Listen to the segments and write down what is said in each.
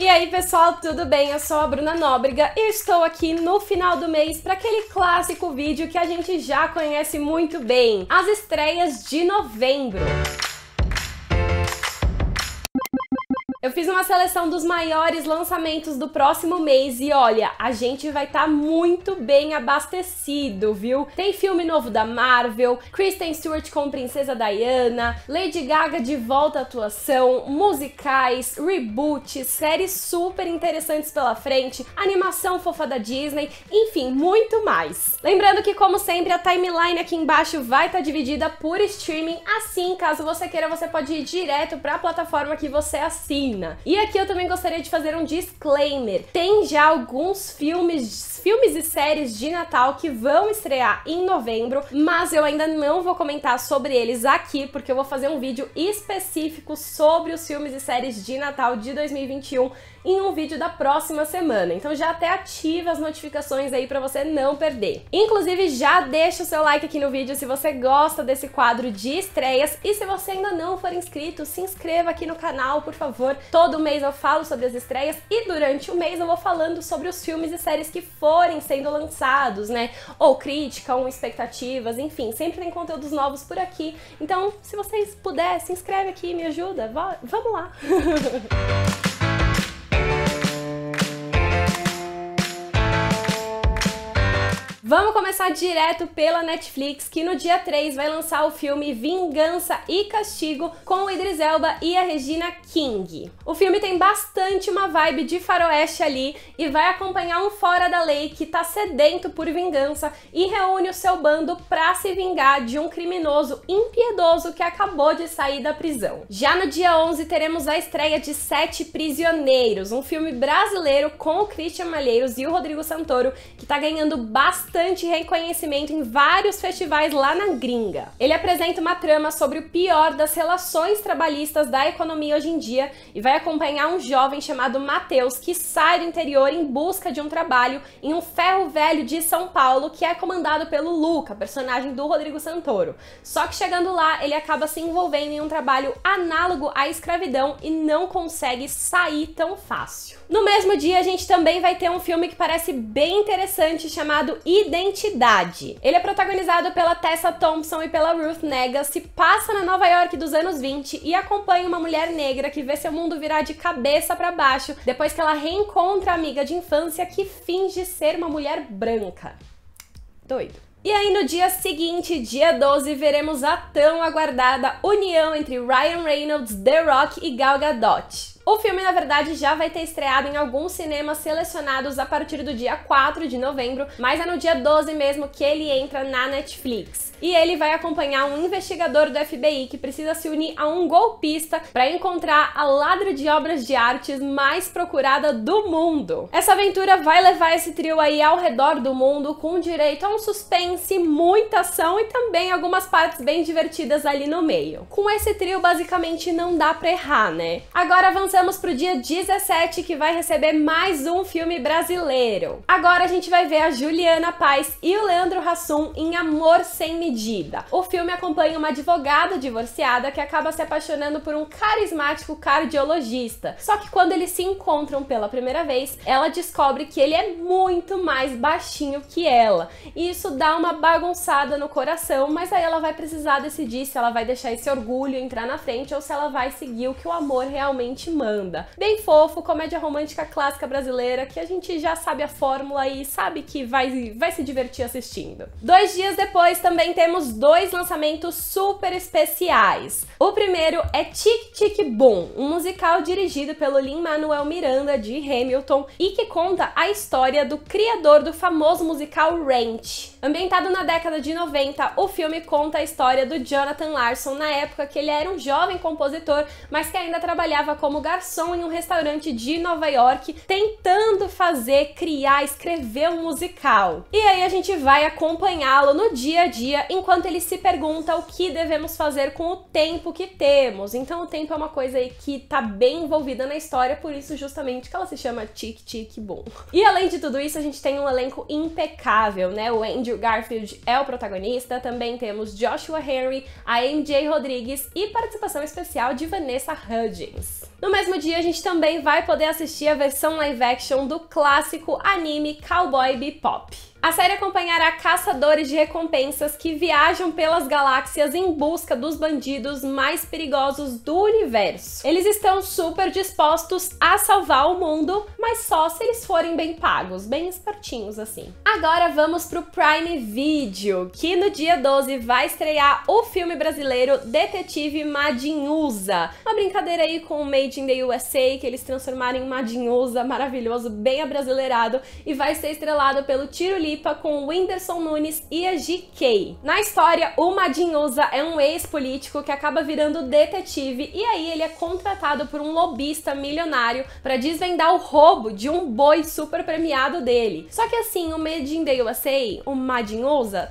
E aí, pessoal, tudo bem? Eu sou a Bruna Nóbrega e estou aqui no final do mês para aquele clássico vídeo que a gente já conhece muito bem: as estreias de novembro. Eu fiz uma seleção dos maiores lançamentos do próximo mês e olha, a gente vai estar tá muito bem abastecido, viu? Tem filme novo da Marvel, Kristen Stewart com Princesa Diana, Lady Gaga de volta à atuação, musicais, reboots, séries super interessantes pela frente, animação fofa da Disney, enfim, muito mais. Lembrando que, como sempre, a timeline aqui embaixo vai estar tá dividida por streaming, assim, caso você queira, você pode ir direto para a plataforma que você assina. China. E aqui eu também gostaria de fazer um disclaimer. Tem já alguns filmes, filmes e séries de Natal que vão estrear em novembro, mas eu ainda não vou comentar sobre eles aqui, porque eu vou fazer um vídeo específico sobre os filmes e séries de Natal de 2021 em um vídeo da próxima semana. Então já até ativa as notificações aí para você não perder. Inclusive já deixa o seu like aqui no vídeo se você gosta desse quadro de estreias e se você ainda não for inscrito, se inscreva aqui no canal, por favor. Todo mês eu falo sobre as estreias e durante o mês eu vou falando sobre os filmes e séries que forem sendo lançados, né? Ou crítica, ou expectativas, enfim, sempre tem conteúdos novos por aqui. Então, se vocês puderem, se inscreve aqui, me ajuda, vamos lá! Vamos começar direto pela Netflix, que no dia 3 vai lançar o filme Vingança e Castigo com o Idris Elba e a Regina King. O filme tem bastante uma vibe de faroeste ali e vai acompanhar um fora da lei que tá sedento por vingança e reúne o seu bando pra se vingar de um criminoso impiedoso que acabou de sair da prisão. Já no dia 11 teremos a estreia de Sete Prisioneiros, um filme brasileiro com o Christian Malheiros e o Rodrigo Santoro que tá ganhando bastante bastante reconhecimento em vários festivais lá na gringa. Ele apresenta uma trama sobre o pior das relações trabalhistas da economia hoje em dia e vai acompanhar um jovem chamado Matheus que sai do interior em busca de um trabalho em um ferro velho de São Paulo que é comandado pelo Luca, personagem do Rodrigo Santoro. Só que chegando lá, ele acaba se envolvendo em um trabalho análogo à escravidão e não consegue sair tão fácil. No mesmo dia, a gente também vai ter um filme que parece bem interessante chamado E Identidade. Ele é protagonizado pela Tessa Thompson e pela Ruth Negga. se passa na Nova York dos anos 20 e acompanha uma mulher negra que vê seu mundo virar de cabeça para baixo depois que ela reencontra a amiga de infância que finge ser uma mulher branca. Doido. E aí no dia seguinte, dia 12, veremos a tão aguardada união entre Ryan Reynolds, The Rock e Gal Gadot. O filme, na verdade, já vai ter estreado em alguns cinemas selecionados a partir do dia 4 de novembro, mas é no dia 12 mesmo que ele entra na Netflix. E ele vai acompanhar um investigador do FBI que precisa se unir a um golpista para encontrar a ladra de obras de artes mais procurada do mundo. Essa aventura vai levar esse trio aí ao redor do mundo com direito a um suspense, muita ação e também algumas partes bem divertidas ali no meio. Com esse trio basicamente não dá para errar, né? Agora vamos passamos pro dia 17 que vai receber mais um filme brasileiro. Agora a gente vai ver a Juliana Paz e o Leandro Hassum em Amor Sem Medida. O filme acompanha uma advogada divorciada que acaba se apaixonando por um carismático cardiologista. Só que quando eles se encontram pela primeira vez, ela descobre que ele é muito mais baixinho que ela. E isso dá uma bagunçada no coração, mas aí ela vai precisar decidir se ela vai deixar esse orgulho entrar na frente ou se ela vai seguir o que o amor realmente manda. Amanda. Bem fofo, comédia romântica clássica brasileira que a gente já sabe a fórmula e sabe que vai, vai se divertir assistindo. Dois dias depois também temos dois lançamentos super especiais. O primeiro é Tic Tic Boom, um musical dirigido pelo Lin-Manuel Miranda de Hamilton e que conta a história do criador do famoso musical Ranch. Ambientado na década de 90, o filme conta a história do Jonathan Larson na época que ele era um jovem compositor, mas que ainda trabalhava como garçom em um restaurante de Nova York tentando fazer, criar, escrever um musical. E aí a gente vai acompanhá-lo no dia a dia enquanto ele se pergunta o que devemos fazer com o tempo que temos. Então o tempo é uma coisa aí que tá bem envolvida na história, por isso justamente que ela se chama Tic Tic Boom. E além de tudo isso, a gente tem um elenco impecável, né? O Andrew Garfield é o protagonista, também temos Joshua Henry, a MJ Rodrigues e participação especial de Vanessa Hudgens mesmo dia a gente também vai poder assistir a versão live action do clássico anime Cowboy Bebop. A série acompanhará caçadores de recompensas que viajam pelas galáxias em busca dos bandidos mais perigosos do universo. Eles estão super dispostos a salvar o mundo, mas só se eles forem bem pagos, bem espertinhos assim. Agora vamos pro Prime Video, que no dia 12 vai estrear o filme brasileiro Detetive Madinhusa. Uma brincadeira aí com o Made in the USA, que eles transformaram em Madinhusa, maravilhoso, bem abrasileirado, e vai ser estrelado pelo Tiro com o Whindersson Nunes e a GK. Na história, o Madin é um ex-político que acaba virando detetive e aí ele é contratado por um lobista milionário para desvendar o roubo de um boi super premiado dele. Só que assim, o Medin de USA, o Madin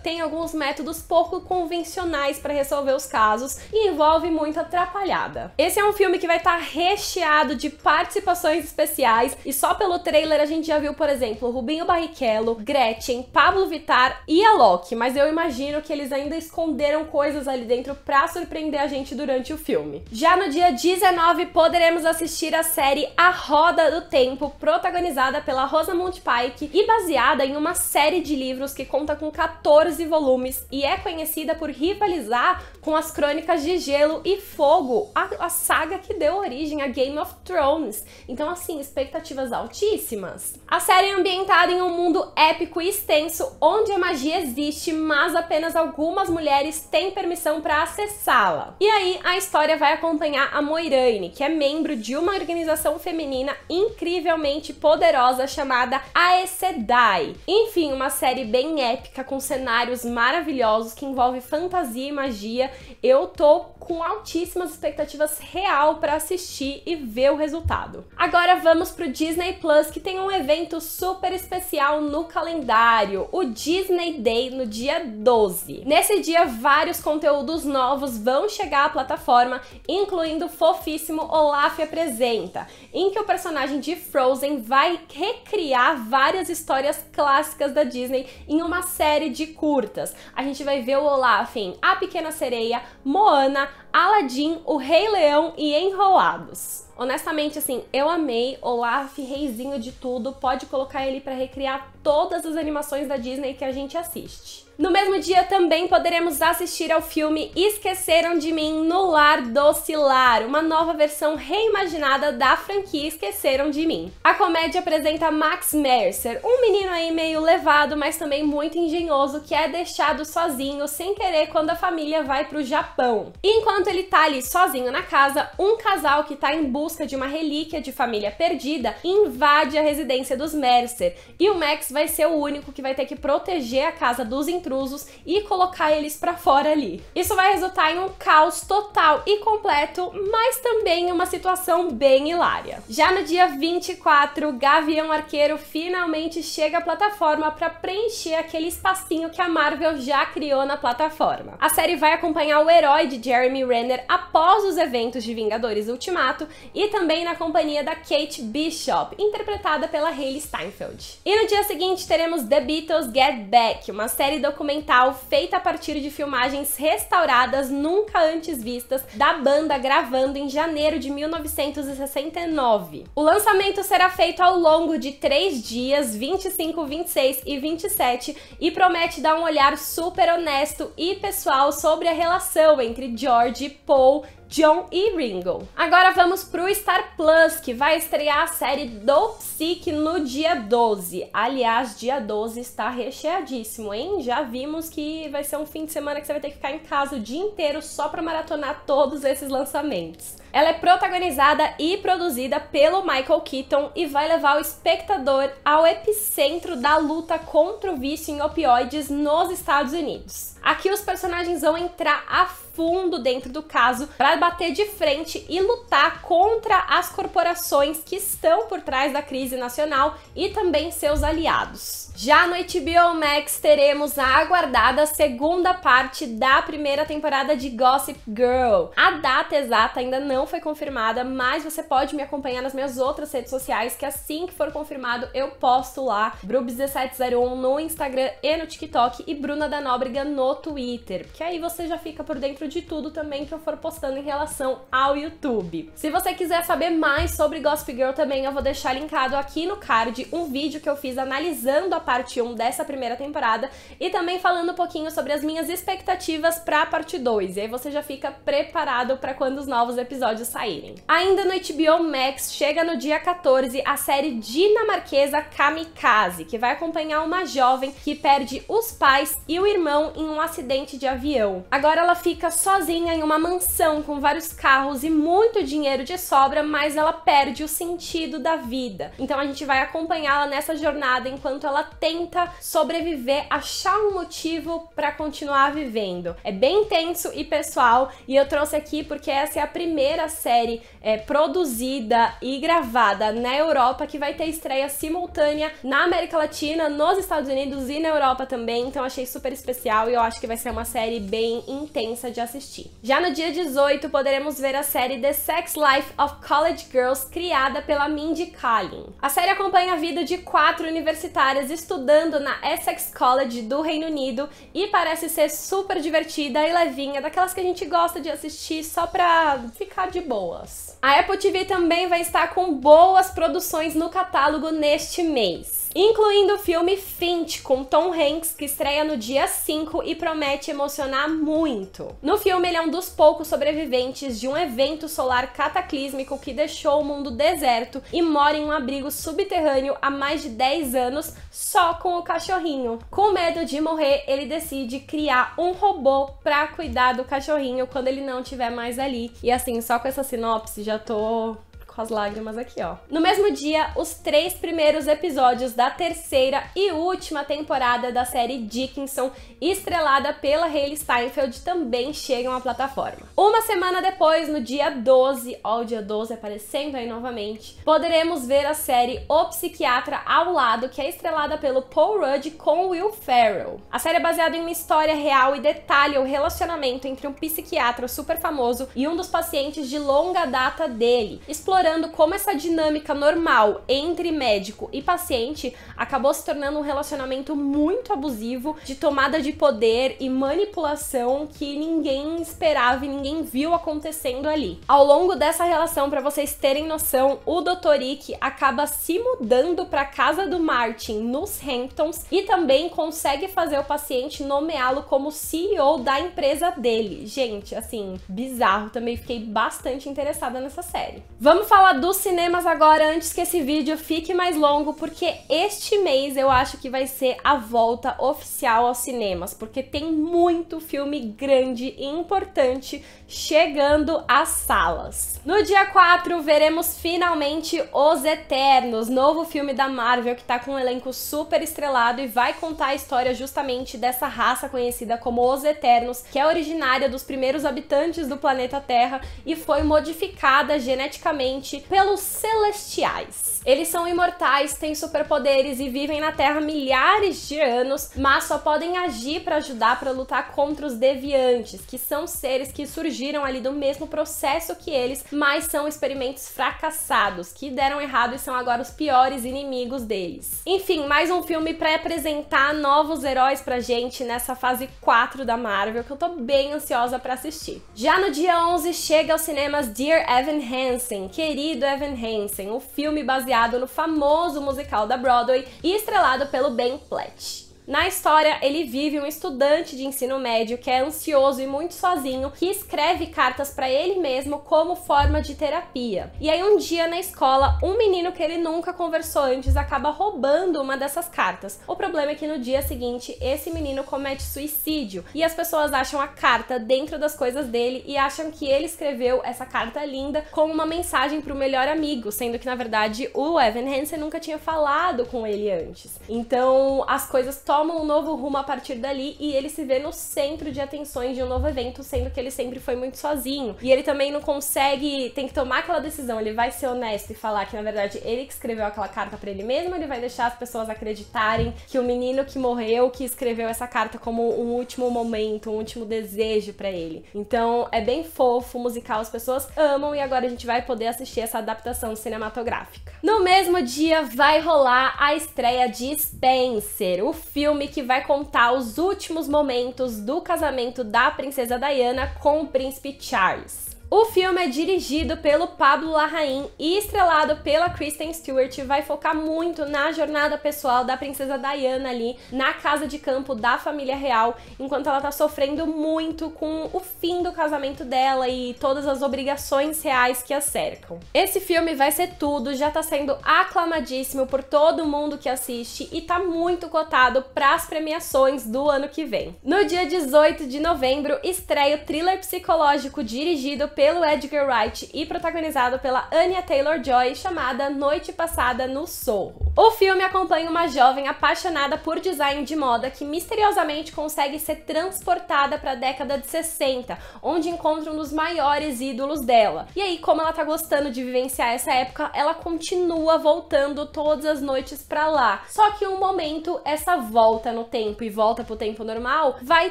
tem alguns métodos pouco convencionais para resolver os casos e envolve muita atrapalhada. Esse é um filme que vai estar tá recheado de participações especiais e só pelo trailer a gente já viu, por exemplo, Rubinho Barrichello, Gretchen em Pablo Vitar e a Loki, mas eu imagino que eles ainda esconderam coisas ali dentro pra surpreender a gente durante o filme. Já no dia 19, poderemos assistir a série A Roda do Tempo, protagonizada pela Rosamund Pike e baseada em uma série de livros que conta com 14 volumes e é conhecida por rivalizar com as Crônicas de Gelo e Fogo, a, a saga que deu origem a Game of Thrones. Então, assim, expectativas altíssimas. A série é ambientada em um mundo épico e extenso onde a magia existe, mas apenas algumas mulheres têm permissão para acessá-la. E aí a história vai acompanhar a Moiraine, que é membro de uma organização feminina incrivelmente poderosa chamada Aes Sedai. Enfim, uma série bem épica com cenários maravilhosos que envolve fantasia e magia. Eu tô com altíssimas expectativas real para assistir e ver o resultado. Agora vamos pro Disney Plus, que tem um evento super especial no calendário o Disney Day no dia 12. Nesse dia, vários conteúdos novos vão chegar à plataforma, incluindo o fofíssimo Olaf Apresenta, em que o personagem de Frozen vai recriar várias histórias clássicas da Disney em uma série de curtas. A gente vai ver o Olaf em A Pequena Sereia, Moana, Aladdin, O Rei Leão e Enrolados. Honestamente, assim, eu amei Olaf, reizinho de tudo. Pode colocar ele para recriar todas as animações da Disney que a gente assiste. No mesmo dia também poderemos assistir ao filme Esqueceram de Mim no Lar docilar, uma nova versão reimaginada da franquia Esqueceram de Mim. A comédia apresenta Max Mercer, um menino aí meio levado, mas também muito engenhoso, que é deixado sozinho sem querer quando a família vai pro Japão. E enquanto ele tá ali sozinho na casa, um casal que tá em busca de uma relíquia de família perdida invade a residência dos Mercer, e o Max vai ser o único que vai ter que proteger a casa dos intrusos e colocar eles para fora ali. Isso vai resultar em um caos total e completo, mas também uma situação bem hilária. Já no dia 24, Gavião Arqueiro finalmente chega à plataforma para preencher aquele espacinho que a Marvel já criou na plataforma. A série vai acompanhar o herói de Jeremy Renner após os eventos de Vingadores Ultimato e também na companhia da Kate Bishop, interpretada pela Hayley Steinfeld. E no dia seguinte teremos The Beatles Get Back, uma série do documental feita a partir de filmagens restauradas nunca antes vistas da banda gravando em janeiro de 1969. O lançamento será feito ao longo de três dias, 25, 26 e 27, e promete dar um olhar super honesto e pessoal sobre a relação entre George, Paul, John e Ringo. Agora vamos pro Star Plus, que vai estrear a série do Psique no dia 12. Aliás, dia 12 está recheadíssimo, hein? Já vimos que vai ser um fim de semana que você vai ter que ficar em casa o dia inteiro só para maratonar todos esses lançamentos. Ela é protagonizada e produzida pelo Michael Keaton e vai levar o espectador ao epicentro da luta contra o vício em opioides nos Estados Unidos. Aqui os personagens vão entrar a fundo dentro do caso para bater de frente e lutar contra as corporações que estão por trás da crise nacional e também seus aliados. Já no HBO Max teremos a aguardada segunda parte da primeira temporada de Gossip Girl. A data exata ainda não foi confirmada, mas você pode me acompanhar nas minhas outras redes sociais que assim que for confirmado eu posto lá. Brubs1701 no Instagram e no TikTok e Bruna da Nóbrega no Twitter, que aí você já fica por dentro de tudo também que eu for postando em relação ao YouTube. Se você quiser saber mais sobre Gossip Girl também, eu vou deixar linkado aqui no card um vídeo que eu fiz analisando a parte 1 dessa primeira temporada e também falando um pouquinho sobre as minhas expectativas para a parte 2. E aí você já fica preparado para quando os novos episódios saírem. Ainda no HBO Max, chega no dia 14 a série dinamarquesa Kamikaze, que vai acompanhar uma jovem que perde os pais e o irmão em um acidente de avião. Agora ela fica sozinha em uma mansão com vários carros e muito dinheiro de sobra, mas ela perde o sentido da vida. Então a gente vai acompanhá-la nessa jornada enquanto ela tenta sobreviver, achar um motivo para continuar vivendo. É bem intenso e pessoal, e eu trouxe aqui porque essa é a primeira série é, produzida e gravada na Europa que vai ter estreia simultânea na América Latina, nos Estados Unidos e na Europa também. Então achei super especial e eu acho que vai ser uma série bem intensa de assistir. Já no dia 18, poderemos ver a série The Sex Life of College Girls, criada pela Mindy Kaling. A série acompanha a vida de quatro universitárias estudando na Essex College do Reino Unido e parece ser super divertida e levinha, daquelas que a gente gosta de assistir só pra ficar de boas. A Apple TV também vai estar com boas produções no catálogo neste mês incluindo o filme Finch com Tom Hanks, que estreia no dia 5 e promete emocionar muito. No filme, ele é um dos poucos sobreviventes de um evento solar cataclísmico que deixou o mundo deserto e mora em um abrigo subterrâneo há mais de 10 anos só com o cachorrinho. Com medo de morrer, ele decide criar um robô para cuidar do cachorrinho quando ele não estiver mais ali. E assim, só com essa sinopse já tô com as lágrimas aqui, ó. No mesmo dia, os três primeiros episódios da terceira e última temporada da série Dickinson, estrelada pela Hayley Steinfeld, também chegam à plataforma. Uma semana depois, no dia 12, ó, o dia 12 aparecendo aí novamente, poderemos ver a série O Psiquiatra ao lado, que é estrelada pelo Paul Rudd com Will Ferrell. A série é baseada em uma história real e detalha o relacionamento entre um psiquiatra super famoso e um dos pacientes de longa data dele, explorando explorando como essa dinâmica normal entre médico e paciente acabou se tornando um relacionamento muito abusivo, de tomada de poder e manipulação que ninguém esperava e ninguém viu acontecendo ali. Ao longo dessa relação, para vocês terem noção, o Dr. Rick acaba se mudando para casa do Martin nos Hamptons e também consegue fazer o paciente nomeá-lo como CEO da empresa dele. Gente, assim, bizarro, também fiquei bastante interessada nessa série. Vamos falar falar dos cinemas agora antes que esse vídeo fique mais longo, porque este mês eu acho que vai ser a volta oficial aos cinemas, porque tem muito filme grande e importante chegando às salas. No dia 4, veremos finalmente Os Eternos, novo filme da Marvel que tá com um elenco super estrelado e vai contar a história justamente dessa raça conhecida como Os Eternos, que é originária dos primeiros habitantes do planeta Terra e foi modificada geneticamente pelos celestiais. Eles são imortais, têm superpoderes e vivem na Terra milhares de anos, mas só podem agir para ajudar para lutar contra os deviantes, que são seres que surgiram ali do mesmo processo que eles, mas são experimentos fracassados, que deram errado e são agora os piores inimigos deles. Enfim, mais um filme para apresentar novos heróis pra gente nessa fase 4 da Marvel, que eu tô bem ansiosa para assistir. Já no dia 11 chega aos cinemas Dear Evan Hansen, que querido Evan Hansen, o filme baseado no famoso musical da Broadway e estrelado pelo Ben Platt. Na história, ele vive um estudante de ensino médio que é ansioso e muito sozinho, que escreve cartas para ele mesmo como forma de terapia. E aí um dia na escola, um menino que ele nunca conversou antes acaba roubando uma dessas cartas. O problema é que no dia seguinte esse menino comete suicídio e as pessoas acham a carta dentro das coisas dele e acham que ele escreveu essa carta linda com uma mensagem para o melhor amigo, sendo que na verdade o Evan Hansen nunca tinha falado com ele antes. Então as coisas toma um novo rumo a partir dali e ele se vê no centro de atenções de um novo evento, sendo que ele sempre foi muito sozinho. E ele também não consegue, tem que tomar aquela decisão, ele vai ser honesto e falar que na verdade ele que escreveu aquela carta para ele mesmo, ele vai deixar as pessoas acreditarem que o menino que morreu que escreveu essa carta como um último momento, um último desejo para ele. Então, é bem fofo, musical, as pessoas amam e agora a gente vai poder assistir essa adaptação cinematográfica. No mesmo dia vai rolar a estreia de Spencer, o filme filme que vai contar os últimos momentos do casamento da princesa Diana com o príncipe Charles. O filme é dirigido pelo Pablo Larraín e estrelado pela Kristen Stewart e vai focar muito na jornada pessoal da princesa Diana ali na casa de campo da família real, enquanto ela tá sofrendo muito com o fim do casamento dela e todas as obrigações reais que a cercam. Esse filme vai ser tudo, já tá sendo aclamadíssimo por todo mundo que assiste e tá muito cotado para as premiações do ano que vem. No dia 18 de novembro estreia o thriller psicológico dirigido pelo Edgar Wright e protagonizado pela Anya Taylor-Joy, chamada Noite Passada no Sorro. O filme acompanha uma jovem apaixonada por design de moda que misteriosamente consegue ser transportada para a década de 60, onde encontra um dos maiores ídolos dela. E aí, como ela tá gostando de vivenciar essa época, ela continua voltando todas as noites para lá. Só que um momento essa volta no tempo e volta pro tempo normal vai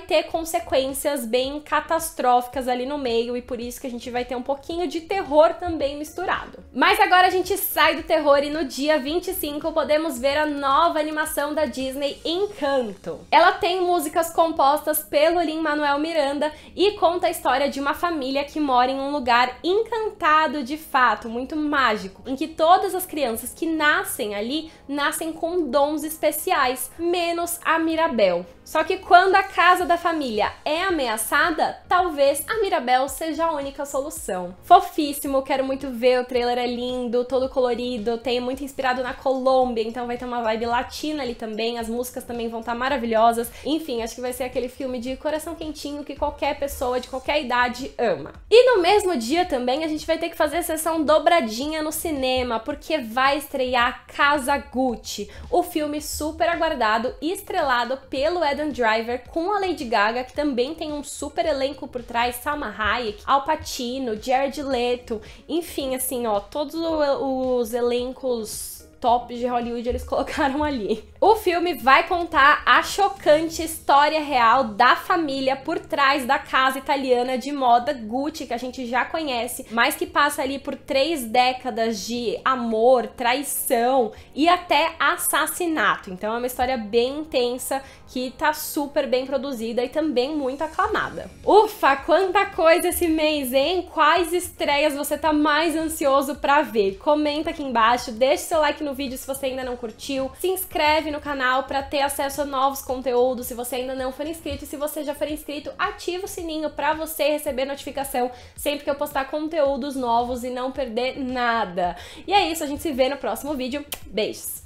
ter consequências bem catastróficas ali no meio e por isso que a gente gente vai ter um pouquinho de terror também misturado. Mas agora a gente sai do terror e no dia 25 podemos ver a nova animação da Disney Encanto. Ela tem músicas compostas pelo Lin-Manuel Miranda e conta a história de uma família que mora em um lugar encantado de fato, muito mágico, em que todas as crianças que nascem ali nascem com dons especiais, menos a Mirabel. Só que quando a casa da família é ameaçada, talvez a Mirabel seja a única solução. Fofíssimo, quero muito ver, o trailer é lindo, todo colorido, tem muito inspirado na Colômbia, então vai ter uma vibe latina ali também, as músicas também vão estar tá maravilhosas. Enfim, acho que vai ser aquele filme de coração quentinho que qualquer pessoa de qualquer idade ama. E no mesmo dia também a gente vai ter que fazer a sessão dobradinha no cinema, porque vai estrear Casa Gucci, o filme super aguardado e estrelado pelo Ed Adam Driver com a Lady Gaga, que também tem um super elenco por trás, Salma Hayek, Al Pacino, Jared Leto, enfim, assim, ó, todos os elencos tops de Hollywood eles colocaram ali. O filme vai contar a chocante história real da família por trás da casa italiana de moda Gucci, que a gente já conhece, mas que passa ali por três décadas de amor, traição e até assassinato. Então é uma história bem intensa que tá super bem produzida e também muito aclamada. Ufa, quanta coisa esse mês, hein? Quais estreias você tá mais ansioso para ver? Comenta aqui embaixo, deixa seu like no vídeo se você ainda não curtiu, se inscreve no no canal para ter acesso a novos conteúdos. Se você ainda não for inscrito e se você já for inscrito, ativa o sininho para você receber notificação sempre que eu postar conteúdos novos e não perder nada. E é isso, a gente se vê no próximo vídeo. Beijos!